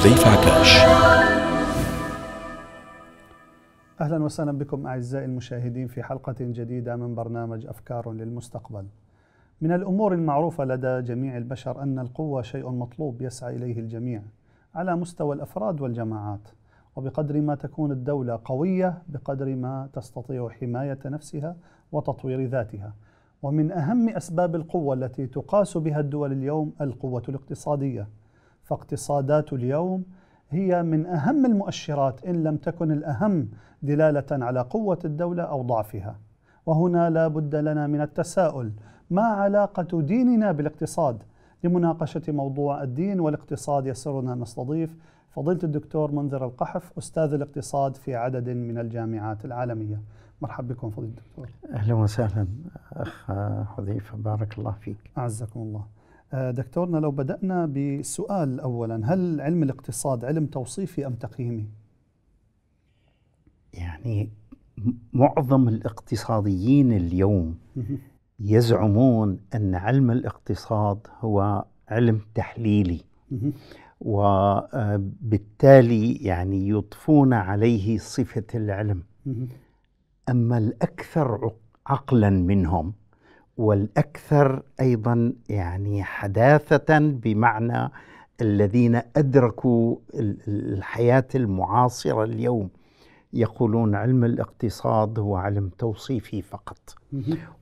حذيفة عكاش أهلا وسهلا بكم أعزائي المشاهدين في حلقة جديدة من برنامج أفكار للمستقبل من الأمور المعروفة لدى جميع البشر أن القوة شيء مطلوب يسعى إليه الجميع على مستوى الأفراد والجماعات وبقدر ما تكون الدولة قوية بقدر ما تستطيع حماية نفسها وتطوير ذاتها ومن أهم أسباب القوة التي تقاس بها الدول اليوم القوة الاقتصادية فاقتصادات اليوم هي من اهم المؤشرات ان لم تكن الاهم دلاله على قوه الدوله او ضعفها وهنا لا بد لنا من التساؤل ما علاقه ديننا بالاقتصاد لمناقشه موضوع الدين والاقتصاد يسرنا ان نستضيف فضيله الدكتور منذر القحف استاذ الاقتصاد في عدد من الجامعات العالميه مرحبا بكم فضيله الدكتور اهلا وسهلا اخ حذيفه بارك الله فيك اعزكم الله آه، دكتورنا لو بدأنا بسؤال أولا هل علم الاقتصاد علم توصيفي أم تقييمي؟ يعني معظم الاقتصاديين اليوم يزعمون أن علم الاقتصاد هو علم تحليلي وبالتالي آه، يعني يضفون عليه صفة العلم أما الأكثر عقلا منهم والاكثر ايضا يعني حداثه بمعنى الذين ادركوا الحياه المعاصره اليوم يقولون علم الاقتصاد هو علم توصيفي فقط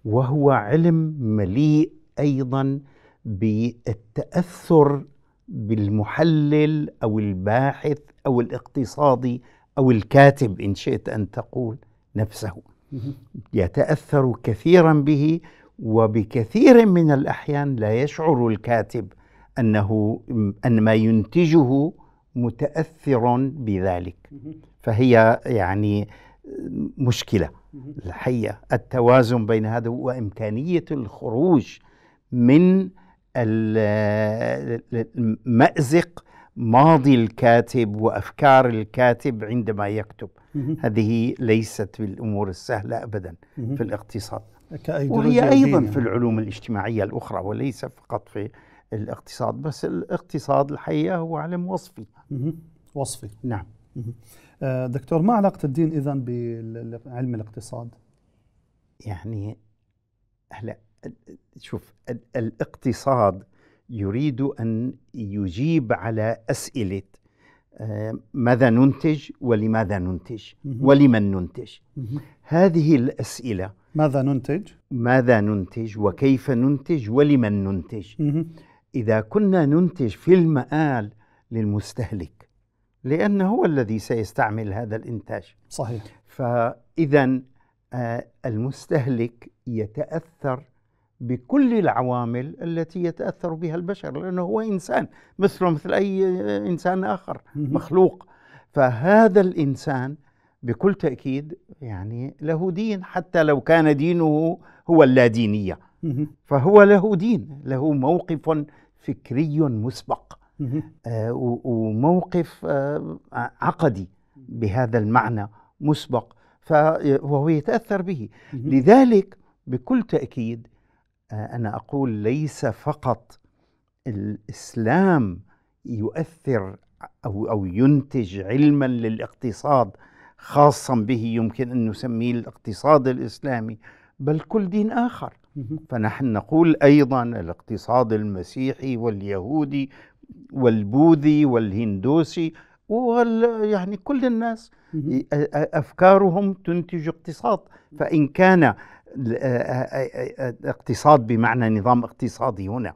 وهو علم مليء ايضا بالتاثر بالمحلل او الباحث او الاقتصادي او الكاتب ان شئت ان تقول نفسه يتاثر كثيرا به وبكثير من الأحيان لا يشعر الكاتب أنه أن ما ينتجه متأثر بذلك فهي يعني مشكلة الحقيقة التوازن بين هذا وإمكانية الخروج من مأزق ماضي الكاتب وافكار الكاتب عندما يكتب هذه ليست بالامور السهله ابدا في الاقتصاد وهي أيضا في العلوم الاجتماعية الأخرى وليس فقط في الاقتصاد بس الاقتصاد الحقيقة هو علم وصفي وصفي نعم آه، دكتور ما علاقة الدين إذا بعلم الاقتصاد؟ يعني هلا شوف الاقتصاد يريد أن يجيب على أسئلة آه، ماذا ننتج ولماذا ننتج ولمن ننتج هذه الأسئلة ماذا ننتج؟ ماذا ننتج وكيف ننتج ولمن ننتج إذا كنا ننتج في المآل للمستهلك لأنه هو الذي سيستعمل هذا الإنتاج صحيح فإذا آه، المستهلك يتأثر بكل العوامل التي يتأثر بها البشر لأنه هو إنسان مثله مثل أي إنسان آخر مخلوق فهذا الإنسان بكل تأكيد يعني له دين حتى لو كان دينه هو اللادينية فهو له دين له موقف فكري مسبق آه وموقف آه عقدي بهذا المعنى مسبق فهو يتأثر به لذلك بكل تأكيد آه، أنا أقول ليس فقط الإسلام يؤثر أو, أو ينتج علما للاقتصاد خاصا به يمكن أن نسميه الاقتصاد الإسلامي بل كل دين آخر فنحن نقول أيضا الاقتصاد المسيحي واليهودي والبوذي والهندوسي وال يعني كل الناس أفكارهم تنتج اقتصاد فإن كان اقتصاد بمعنى نظام اقتصادي هنا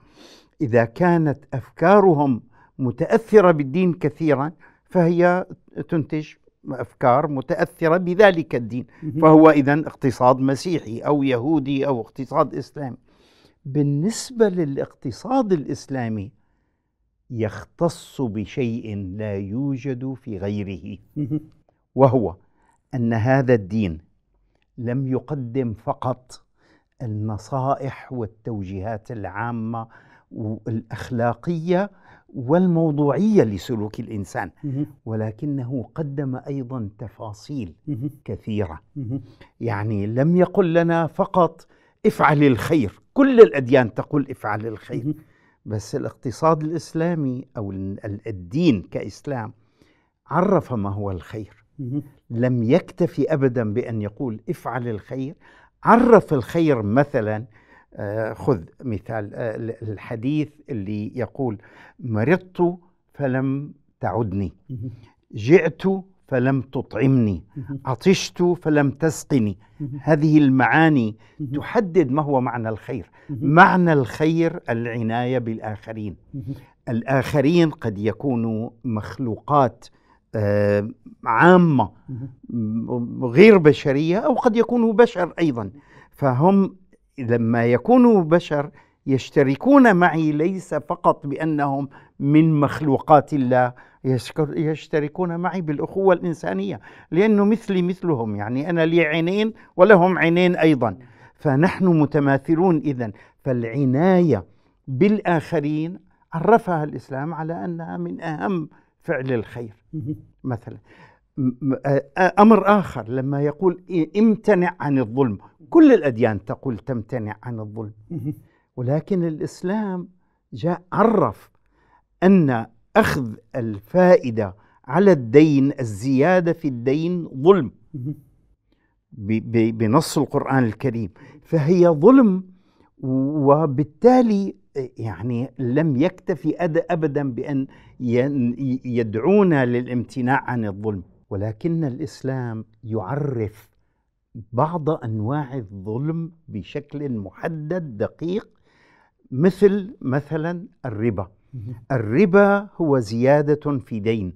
إذا كانت أفكارهم متأثرة بالدين كثيرا فهي تنتج أفكار متأثرة بذلك الدين فهو إذا اقتصاد مسيحي أو يهودي أو اقتصاد إسلامي بالنسبة للاقتصاد الإسلامي يختص بشيء لا يوجد في غيره وهو أن هذا الدين لم يقدم فقط النصائح والتوجيهات العامة الاخلاقيه والموضوعية لسلوك الإنسان ولكنه قدم أيضا تفاصيل كثيرة يعني لم يقل لنا فقط افعل الخير كل الأديان تقول افعل الخير بس الاقتصاد الإسلامي أو الدين كإسلام عرف ما هو الخير لم يكتفي أبدا بأن يقول افعل الخير عرف الخير مثلا آه، خذ مثال آه، الحديث اللي يقول مرضت فلم تعدني جعت فلم تطعمني عطشت فلم تسقني هذه المعاني تحدد ما هو معنى الخير معنى الخير العنايه بالاخرين الاخرين قد يكونوا مخلوقات آه، عامه غير بشريه او قد يكونوا بشر ايضا فهم لما يكونوا بشر يشتركون معي ليس فقط بانهم من مخلوقات الله يشتركون معي بالاخوه الانسانيه لانه مثلي مثلهم يعني انا لي عينين ولهم عينين ايضا فنحن متماثلون اذا فالعنايه بالاخرين عرفها الاسلام على انها من اهم فعل الخير مثلا امر اخر لما يقول امتنع عن الظلم كل الاديان تقول تمتنع عن الظلم ولكن الاسلام جاء عرف ان اخذ الفائده على الدين الزياده في الدين ظلم بنص القران الكريم فهي ظلم وبالتالي يعني لم يكتفي ابدا بان يدعونا للامتناع عن الظلم ولكن الاسلام يعرف بعض انواع الظلم بشكل محدد دقيق مثل مثلا الربا الربا هو زياده في دين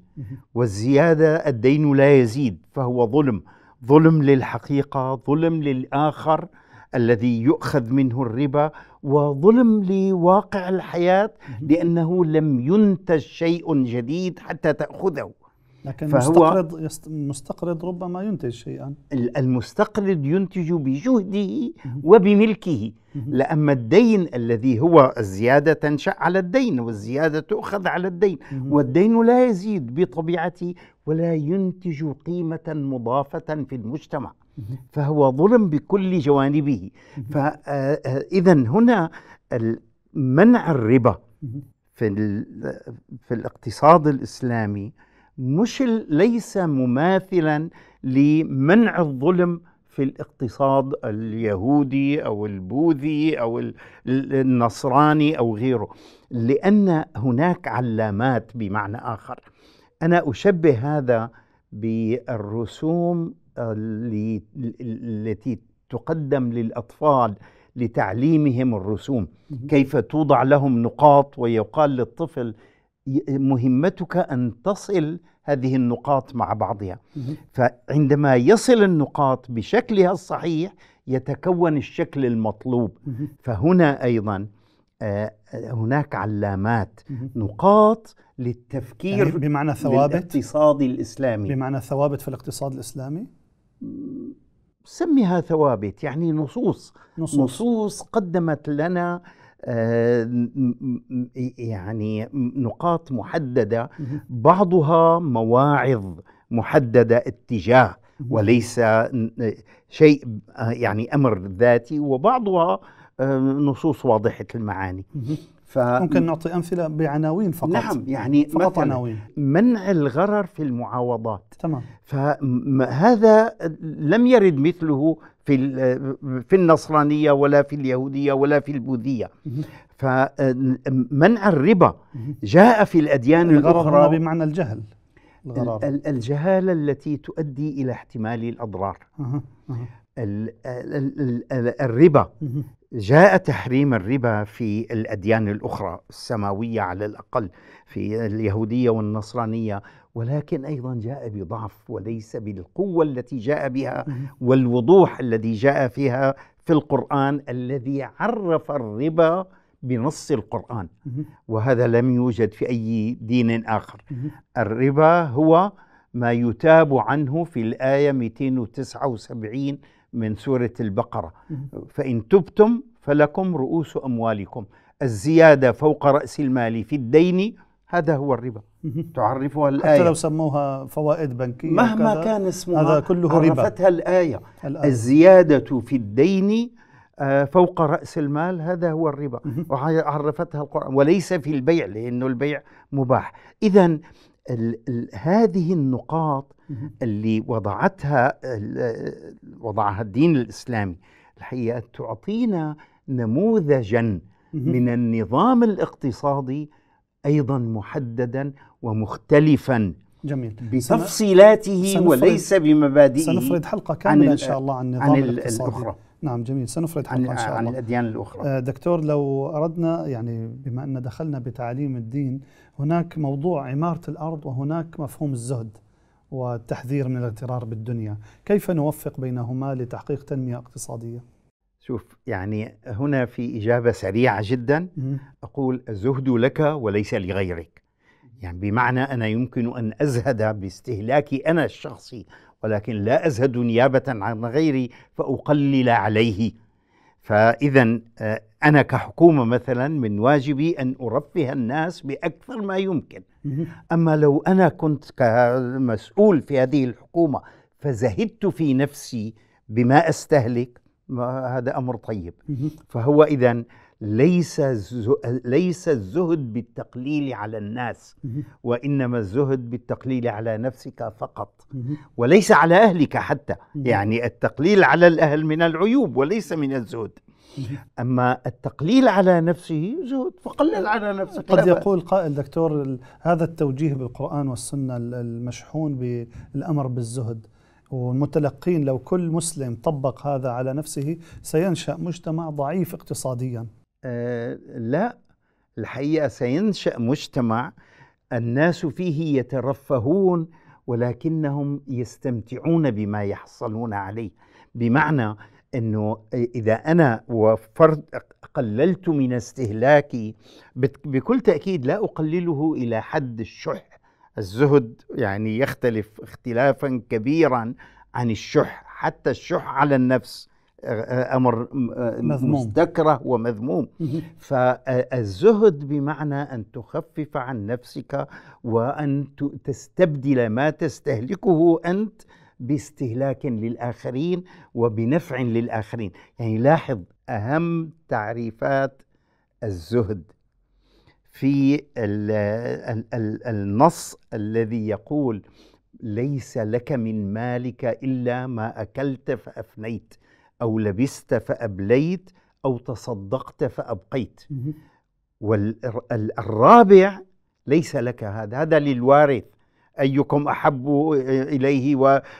والزياده الدين لا يزيد فهو ظلم ظلم للحقيقه ظلم للاخر الذي يؤخذ منه الربا وظلم لواقع الحياه لانه لم ينتج شيء جديد حتى تاخذه لكن فهو مستقرض يست... مستقرض ربما ينتج شيئا المستقرض ينتج بجهده وبملكه لأما الدين الذي هو الزيادة تنشأ على الدين والزيادة تؤخذ على الدين والدين لا يزيد بطبيعته ولا ينتج قيمة مضافة في المجتمع فهو ظلم بكل جوانبه فإذا هنا منع الربا في, في الاقتصاد الإسلامي مش ليس مماثلا لمنع الظلم في الاقتصاد اليهودي او البوذي او النصراني او غيره لان هناك علامات بمعنى اخر انا اشبه هذا بالرسوم التي تقدم للاطفال لتعليمهم الرسوم كيف توضع لهم نقاط ويقال للطفل مهمتك أن تصل هذه النقاط مع بعضها فعندما يصل النقاط بشكلها الصحيح يتكون الشكل المطلوب فهنا أيضا آه، هناك علامات نقاط للتفكير يعني بمعنى ثوابت الاقتصاد الإسلامي بمعنى ثوابت في الاقتصاد الإسلامي سميها ثوابت يعني نصوص نصوص, نصوص قدمت لنا آه، يعني نقاط محدده بعضها مواعظ محدده اتجاه وليس شيء آه، يعني امر ذاتي وبعضها آه، نصوص واضحه المعاني ف... ممكن نعطي امثله بعناوين فقط نعم يعني فقط عناوين منع الغرر في المعاوضات تمام فهذا لم يرد مثله في في النصرانيه ولا في اليهوديه ولا في البوذيه فمنع الربا جاء في الاديان الاخرى بمعنى الجهل الغرابة. الجهاله التي تؤدي الى احتمال الاضرار الربا جاء تحريم الربا في الاديان الاخرى السماويه على الاقل في اليهوديه والنصرانيه ولكن ايضا جاء بضعف وليس بالقوه التي جاء بها والوضوح الذي جاء فيها في القران الذي عرف الربا بنص القران وهذا لم يوجد في اي دين اخر الربا هو ما يتاب عنه في الايه 279 من سوره البقره فان تبتم فلكم رؤوس اموالكم الزياده فوق راس المال في الدين هذا هو الربا تعرفها الآية حتى لو سموها فوائد بنكية مهما وكذا كان اسمها هذا كله عرفتها الآية, الآية الزيادة في الدين آه، فوق رأس المال هذا هو الربا وعرفتها القرآن وليس في البيع لأنه البيع مباح إذا هذه النقاط اللي وضعتها وضعها الدين الإسلامي الحقيقة تعطينا نموذجا من النظام الاقتصادي ايضا محددا ومختلفا جميل بتفصيلاته وليس بمبادئه سنفرد حلقه كامله ان شاء الله عن النظام عن الاقتصادي الاخرى نعم جميل سنفرد حلقه ان شاء الله عن الاديان الاخرى آه، دكتور لو اردنا يعني بما ان دخلنا بتعاليم الدين هناك موضوع عماره الارض وهناك مفهوم الزهد والتحذير من الاغترار بالدنيا كيف نوفق بينهما لتحقيق تنميه اقتصاديه شوف يعني هنا في اجابه سريعه جدا اقول الزهد لك وليس لغيرك يعني بمعنى أنا يمكن أن أزهد باستهلاكي أنا الشخصي ولكن لا أزهد نيابة عن غيري فأقلل عليه فإذا آه، أنا كحكومة مثلا من واجبي أن أرفه الناس بأكثر ما يمكن أما لو أنا كنت كمسؤول في هذه الحكومة فزهدت في نفسي بما أستهلك هذا أمر طيب فهو إذا ليس ليس الزهد بالتقليل على الناس وانما الزهد بالتقليل على نفسك فقط وليس على اهلك حتى يعني التقليل على الاهل من العيوب وليس من الزهد اما التقليل على نفسه زهد فقلل على نفسك قد يقول قائل دكتور هذا التوجيه بالقران والسنه المشحون بالامر بالزهد والمتلقين لو كل مسلم طبق هذا على نفسه سينشا مجتمع ضعيف اقتصاديا آه، لا الحقيقة سينشأ مجتمع الناس فيه يترفهون ولكنهم يستمتعون بما يحصلون عليه بمعنى انه اذا انا وفرت قللت من استهلاكي بكل تاكيد لا اقلله الى حد الشح الزهد يعني يختلف اختلافا كبيرا عن الشح حتى الشح على النفس امر مذكره ومذموم فالزهد بمعنى ان تخفف عن نفسك وان تستبدل ما تستهلكه انت باستهلاك للاخرين وبنفع للاخرين يعني لاحظ اهم تعريفات الزهد في النص الذي يقول ليس لك من مالك الا ما اكلت فافنيت أو لبست فأبليت أو تصدقت فأبقيت والرابع ليس لك هذا هذا للوارث أيكم أحب إليه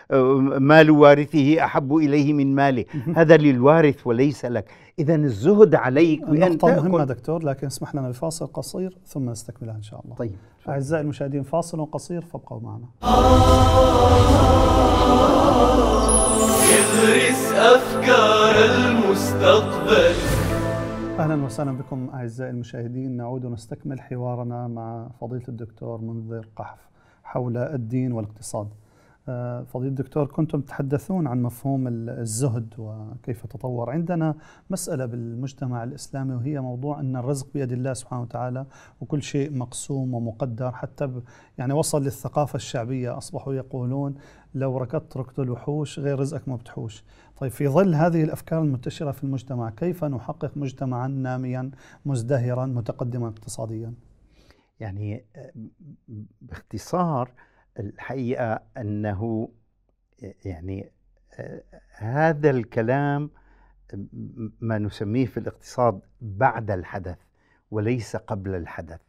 ومال وارثه أحب إليه من ماله هذا للوارث وليس لك إذا الزهد عليك نقطة مهمة دكتور لكن اسمح لنا بفاصل قصير ثم نستكملها إن شاء الله طيب أعزائي المشاهدين فاصل قصير فابقوا معنا تغرس أفكار المستقبل أهلا وسهلا بكم أعزائي المشاهدين نعود ونستكمل حوارنا مع فضيلة الدكتور منذر قحف حول الدين والاقتصاد آه، فضيلة الدكتور كنتم تحدثون عن مفهوم الزهد وكيف تطور عندنا مسألة بالمجتمع الإسلامي وهي موضوع أن الرزق بيد الله سبحانه وتعالى وكل شيء مقسوم ومقدر حتى يعني وصل للثقافة الشعبية أصبحوا يقولون لو ركضت ركض الوحوش غير رزقك ما بتحوش طيب في ظل هذه الأفكار المنتشرة في المجتمع كيف نحقق مجتمعا ناميا مزدهرا متقدما اقتصاديا يعني آه، باختصار الحقيقه انه يعني هذا الكلام ما نسميه في الاقتصاد بعد الحدث وليس قبل الحدث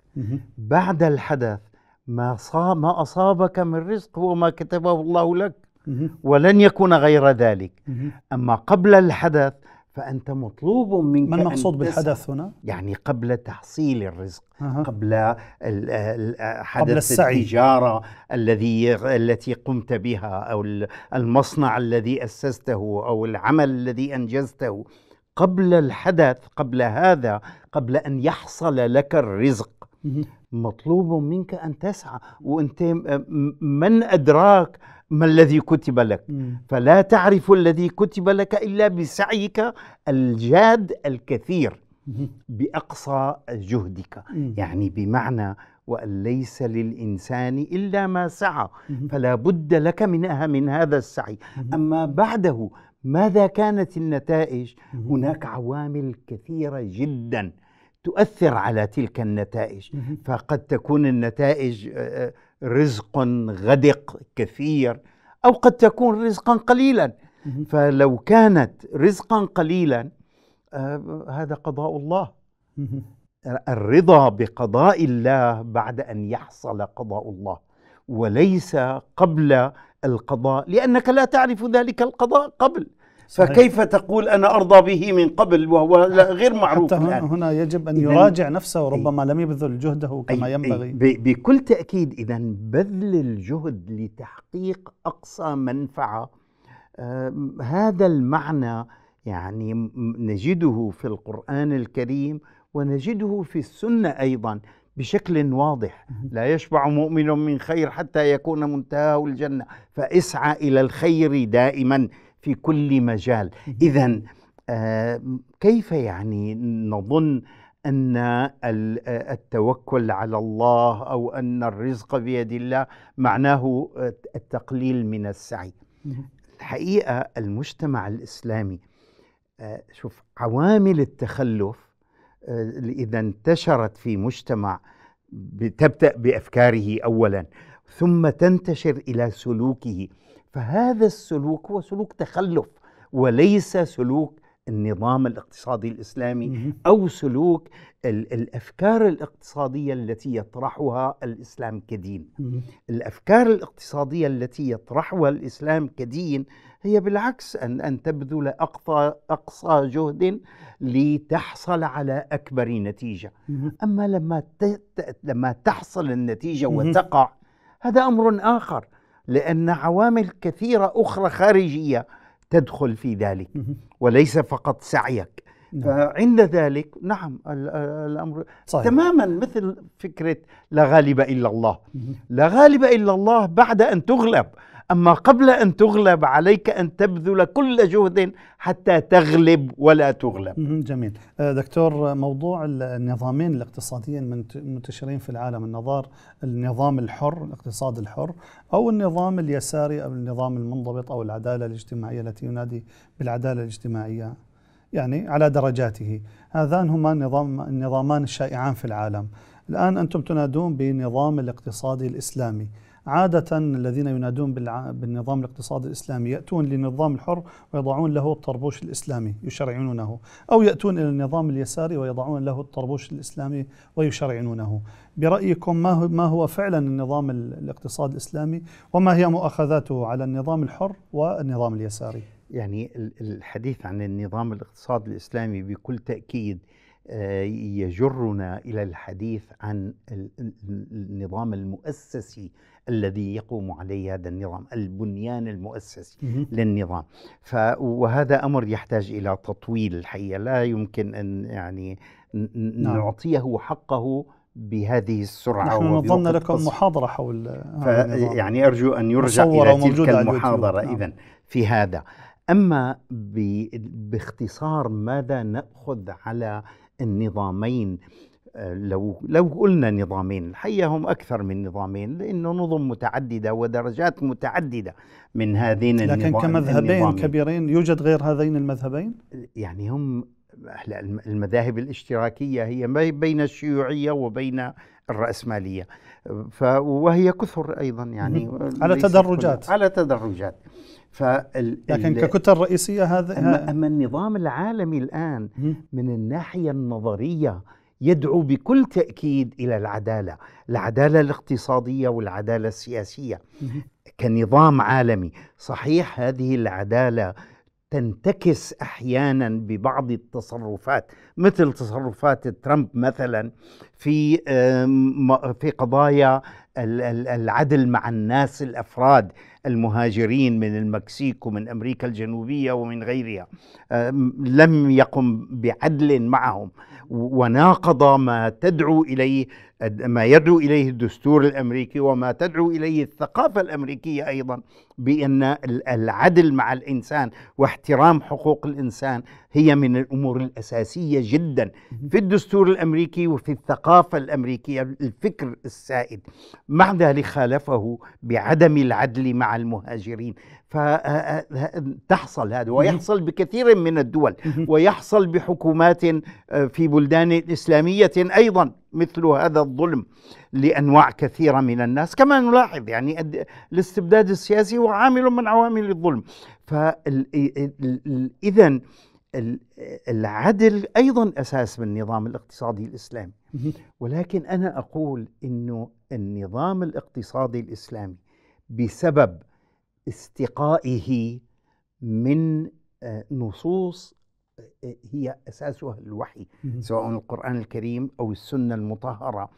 بعد الحدث ما ما اصابك من رزق هو ما كتبه الله لك ولن يكون غير ذلك اما قبل الحدث فأنت مطلوب منك ما المقصود بالحدث هنا؟ يعني قبل تحصيل الرزق أه. قبل حدث قبل السعي. التجارة الذي التي قمت بها أو المصنع الذي أسسته أو العمل الذي أنجزته قبل الحدث قبل هذا قبل أن يحصل لك الرزق مطلوب منك أن تسعى وأنت من أدراك ما الذي كتب لك مم. فلا تعرف الذي كتب لك إلا بسعيك الجاد الكثير مم. بأقصى جهدك مم. يعني بمعنى وأن ليس للإنسان إلا ما سعى فلا بد لك من, أه- من هذا السعي أما بعده ماذا كانت النتائج هناك عوامل كثيرة جدا تؤثر على تلك النتائج فقد تكون النتائج آه، آه، رزق غدق كثير او قد تكون رزقا قليلا فلو كانت رزقا قليلا آه هذا قضاء الله الرضا بقضاء الله بعد ان يحصل قضاء الله وليس قبل القضاء لانك لا تعرف ذلك القضاء قبل فكيف تقول أنا أرضى به من قبل وهو غير معروف حتى الآن. هنا يجب أن يراجع نفسه وربما إيه. لم يبذل جهده كما أي ينبغي أي بكل تأكيد إذا بذل الجهد لتحقيق أقصى منفعة آه هذا المعنى يعني نجده في القرآن الكريم ونجده في السنة أيضا بشكل واضح لا يشبع مؤمن من خير حتى يكون منتهاه الجنة فاسعى إلى الخير دائما في كل مجال إذا آه، كيف يعني نظن أن آه، التوكل على الله أو أن الرزق بيد الله معناه آه، التقليل من السعي الحقيقة المجتمع الإسلامي شوف عوامل التخلف إذا انتشرت في مجتمع تبدأ بأفكاره أولا ثم تنتشر إلى سلوكه فهذا السلوك هو سلوك تخلف وليس سلوك النظام الاقتصادي الاسلامي او سلوك الافكار الاقتصاديه التي يطرحها الاسلام كدين. الافكار الاقتصاديه التي يطرحها الاسلام كدين هي بالعكس ان ان تبذل اقصى اقصى جهد لتحصل على اكبر نتيجه. اما لما لما تحصل النتيجه وتقع هذا امر اخر. لأن عوامل كثيرة أخرى خارجية تدخل في ذلك وليس فقط سعيك نعم. فعند ذلك نعم الأمر صحيح. تماما مثل فكرة لا غالب إلا الله لا غالب إلا الله بعد أن تغلب أما قبل أن تغلب عليك أن تبذل كل جهد حتى تغلب ولا تغلب جميل آه، دكتور موضوع النظامين الاقتصاديين منتشرين في العالم النظار النظام الحر الاقتصاد الحر أو النظام اليساري أو النظام المنضبط أو العدالة الاجتماعية التي ينادي بالعدالة الاجتماعية يعني على درجاته هذان هما النظام النظامان الشائعان في العالم الآن أنتم تنادون بنظام الاقتصادي الإسلامي عادة الذين ينادون بالنظام الاقتصادي الإسلامي يأتون للنظام الحر ويضعون له الطربوش الإسلامي يشرعونه أو يأتون إلى النظام اليساري ويضعون له الطربوش الإسلامي ويشرعونه برأيكم ما هو, ما هو فعلا النظام الاقتصادي الإسلامي وما هي مؤاخذاته على النظام الحر والنظام اليساري يعني الحديث عن النظام الاقتصادي الإسلامي بكل تأكيد آه، يجرنا الى الحديث عن النظام المؤسسي الذي يقوم عليه هذا النظام البنيان المؤسسي للنظام ف وهذا أمر يحتاج إلى تطويل الحقيقة لا يمكن أن يعني نعم. نعطيه حقه بهذه السرعة نحن نظمنا لكم محاضرة حول يعني أرجو أن يرجع إلى تلك المحاضرة نعم. إذا في هذا أما باختصار ماذا نأخذ على النظامين لو لو قلنا نظامين الحقيقه هم اكثر من نظامين لانه نظم متعدده ودرجات متعدده من هذين لكن النظام كمذهبين النظامين. كبيرين يوجد غير هذين المذهبين؟ يعني هم هلا المذاهب الاشتراكيه هي بين الشيوعيه وبين الراسماليه ف وهي كثر ايضا يعني على تدرجات على تدرجات فال لكن ككتل رئيسيه هذا اما النظام العالمي الان من الناحيه النظريه يدعو بكل تاكيد الى العداله، العداله الاقتصاديه والعداله السياسيه كنظام عالمي، صحيح هذه العداله تنتكس احيانا ببعض التصرفات مثل تصرفات ترامب مثلا في في قضايا العدل مع الناس الافراد المهاجرين من المكسيك ومن امريكا الجنوبيه ومن غيرها لم يقم بعدل معهم وناقض ما تدعو اليه ما يدعو اليه الدستور الامريكي وما تدعو اليه الثقافه الامريكيه ايضا بان العدل مع الانسان واحترام حقوق الانسان هي من الامور الاساسيه جدا في الدستور الامريكي وفي الثقافه الامريكيه الفكر السائد مع ذلك خالفه بعدم العدل مع المهاجرين فتحصل هذا ويحصل بكثير من الدول ويحصل بحكومات آه، في بلدان اسلاميه ايضا مثل هذا الظلم لانواع كثيره من الناس كما نلاحظ يعني الاستبداد السياسي هو عامل من عوامل الظلم فاذا العدل ايضا اساس من النظام الاقتصادي الاسلامي ولكن انا اقول انه النظام الاقتصادي الاسلامي بسبب استقائه من آه، نصوص هي اساسها الوحي سواء القران الكريم او السنه المطهره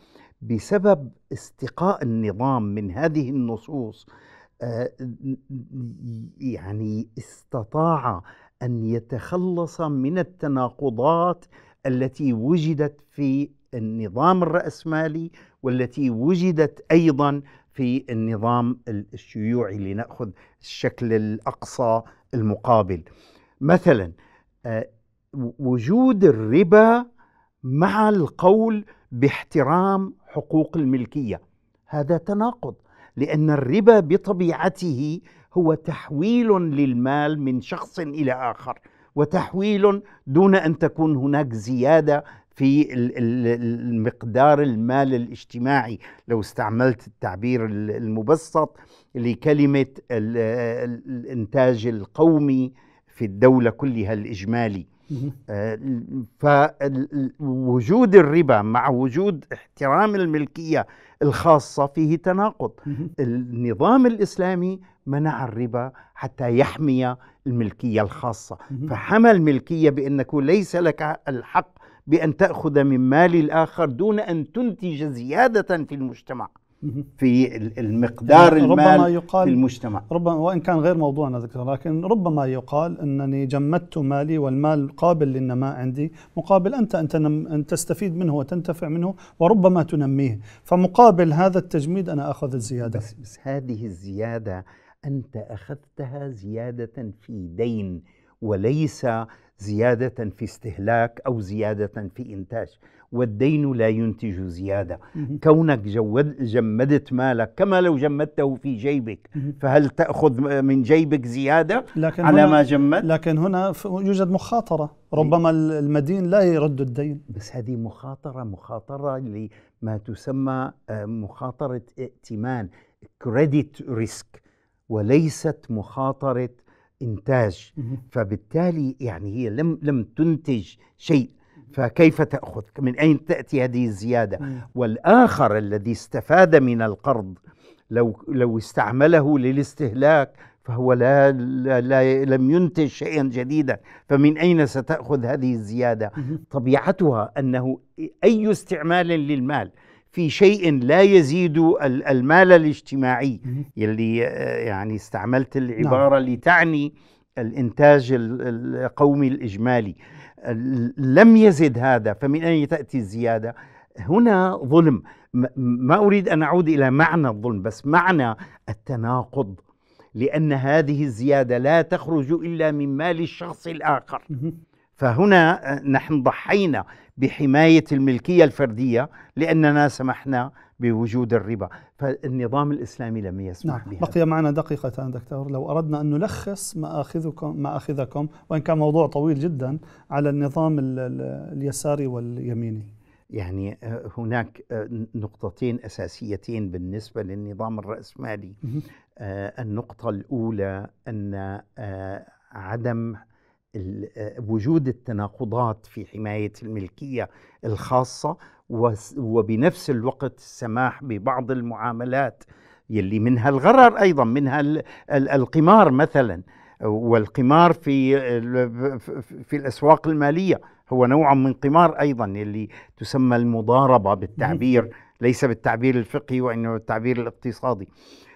بسبب استقاء النظام من هذه النصوص آه، يعني استطاع ان يتخلص من التناقضات التي وجدت في النظام الرأسمالي والتي وجدت أيضا في النظام الشيوعي لنأخذ الشكل الأقصى المقابل مثلا آه، وجود الربا مع القول باحترام حقوق الملكيه هذا تناقض لان الربا بطبيعته هو تحويل للمال من شخص الى اخر وتحويل دون ان تكون هناك زياده في المقدار المال الاجتماعي لو استعملت التعبير المبسط لكلمه الانتاج القومي في الدولة كلها الإجمالي آه، فوجود الربا مع وجود احترام الملكية الخاصة فيه تناقض النظام الإسلامي منع الربا حتى يحمي الملكية الخاصة فحمى الملكية بأنك ليس لك الحق بأن تأخذ من مال الآخر دون أن تنتج زيادة في المجتمع في المقدار يعني المال ربما يقال في المجتمع ربما وإن كان غير موضوعنا ذكر لكن ربما يقال أنني جمدت مالي والمال قابل للنماء عندي مقابل أنت أن, أن تستفيد منه وتنتفع منه وربما تنميه فمقابل هذا التجميد أنا أخذ الزيادة بس, بس هذه الزيادة أنت أخذتها زيادة في دين وليس زيادة في استهلاك أو زيادة في إنتاج والدين لا ينتج زيادة كونك جود جمدت مالك كما لو جمدته في جيبك فهل تأخذ من جيبك زيادة لكن على ما جمدت؟ لكن هنا يوجد مخاطرة ربما المدين لا يرد الدين بس هذه مخاطرة مخاطرة لما تسمى آه، مخاطرة ائتمان كريدت ريسك وليست مخاطرة إنتاج فبالتالي يعني هي لم لم تنتج شيء فكيف تأخذ من أين تأتي هذه الزيادة والآخر الذي استفاد من القرض لو, لو استعمله للاستهلاك فهو لا, لا, لا لم ينتج شيئا جديدا فمن أين ستأخذ هذه الزيادة طبيعتها أنه أي استعمال للمال في شيء لا يزيد المال الاجتماعي يلي آه، يعني استعملت نعم. العبارة نعم. لتعني الإنتاج القومي الإجمالي لم يزد هذا فمن أين تأتي الزيادة هنا ظلم ما أريد أن أعود إلى معنى الظلم بس معنى التناقض لأن هذه الزيادة لا تخرج إلا من مال الشخص الآخر فهنا آه، نحن ضحينا بحماية الملكية الفردية لأننا سمحنا بوجود الربا فالنظام الإسلامي لم يسمح نعم. بهذا بقي معنا دقيقتان دكتور لو أردنا أن نلخص مآخذكم, مآخذكم وإن كان موضوع طويل جدا على النظام اليساري واليميني يعني آه، هناك آه، نقطتين اساسيتين بالنسبه للنظام الراسمالي النقطه الاولى ان عدم آه، وجود التناقضات في حماية الملكية الخاصة وبنفس الوقت السماح ببعض المعاملات يلي منها الغرر أيضا منها القمار مثلا والقمار في في الأسواق المالية هو نوع من قمار أيضا اللي تسمى المضاربة بالتعبير ليس بالتعبير الفقهي وإنه التعبير الاقتصادي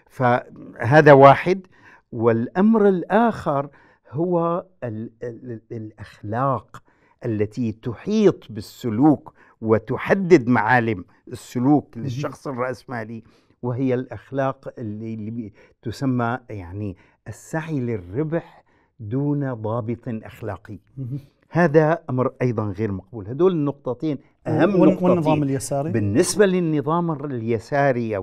فهذا واحد والأمر الآخر هو الـ الـ الاخلاق التي تحيط بالسلوك وتحدد معالم السلوك للشخص الراسمالي وهي الاخلاق اللي, اللي تسمى يعني السعي للربح دون ضابط اخلاقي هذا امر ايضا غير مقبول هدول النقطتين اهم نقطتين والنظام اليساري بالنسبه للنظام اليساري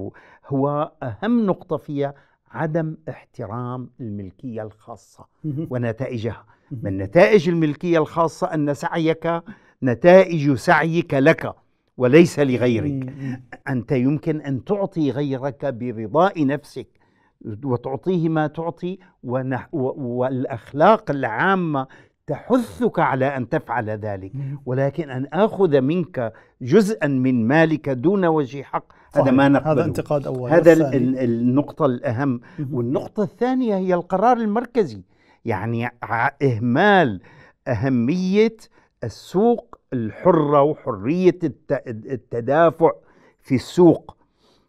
هو اهم نقطه فيها عدم احترام الملكية الخاصة ونتائجها من نتائج الملكية الخاصة أن سعيك نتائج سعيك لك وليس لغيرك أنت يمكن أن تعطي غيرك برضاء نفسك وتعطيه ما تعطي والأخلاق العامة تحثك على ان تفعل ذلك ولكن ان اخذ منك جزءا من مالك دون وجه حق هذا ما نقبله هذا انتقاد اول هذا النقطه الاهم والنقطه الثانيه هي القرار المركزي يعني اهمال اهميه السوق الحره وحريه التدافع في السوق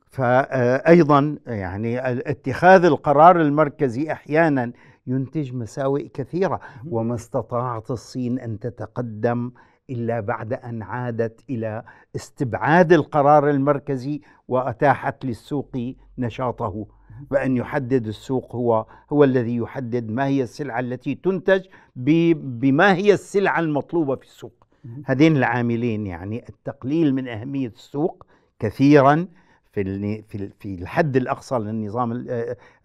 فايضا يعني اتخاذ القرار المركزي احيانا ينتج مساوئ كثيرة وما استطاعت الصين أن تتقدم إلا بعد أن عادت إلى استبعاد القرار المركزي وأتاحت للسوق نشاطه بأن يحدد السوق هو هو الذي يحدد ما هي السلعة التي تنتج بما هي السلعة المطلوبة في السوق هذين العاملين يعني التقليل من أهمية السوق كثيرا في في الحد الأقصى للنظام آه،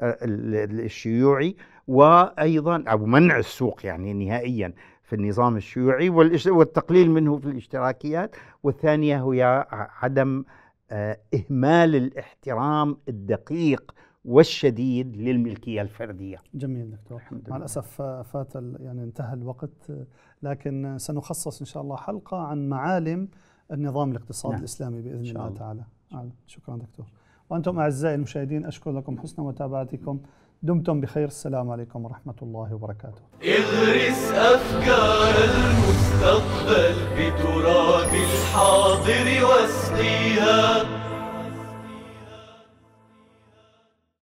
آه، الشيوعي وايضا او منع السوق يعني نهائيا في النظام الشيوعي والتقليل منه في الاشتراكيات والثانيه هي عدم آه، اهمال الاحترام الدقيق والشديد للملكيه الفرديه. جميل دكتور مع الاسف آه، فات يعني انتهى الوقت آه، لكن سنخصص ان شاء الله حلقه عن معالم النظام الاقتصادي نعم. الاسلامي باذن الله, الله تعالى. شكرا دكتور. وانتم اعزائي المشاهدين اشكر لكم حسن متابعتكم. دمتم بخير السلام عليكم ورحمة الله وبركاته اغرس أفكار المستقبل بتراب الحاضر واسقيها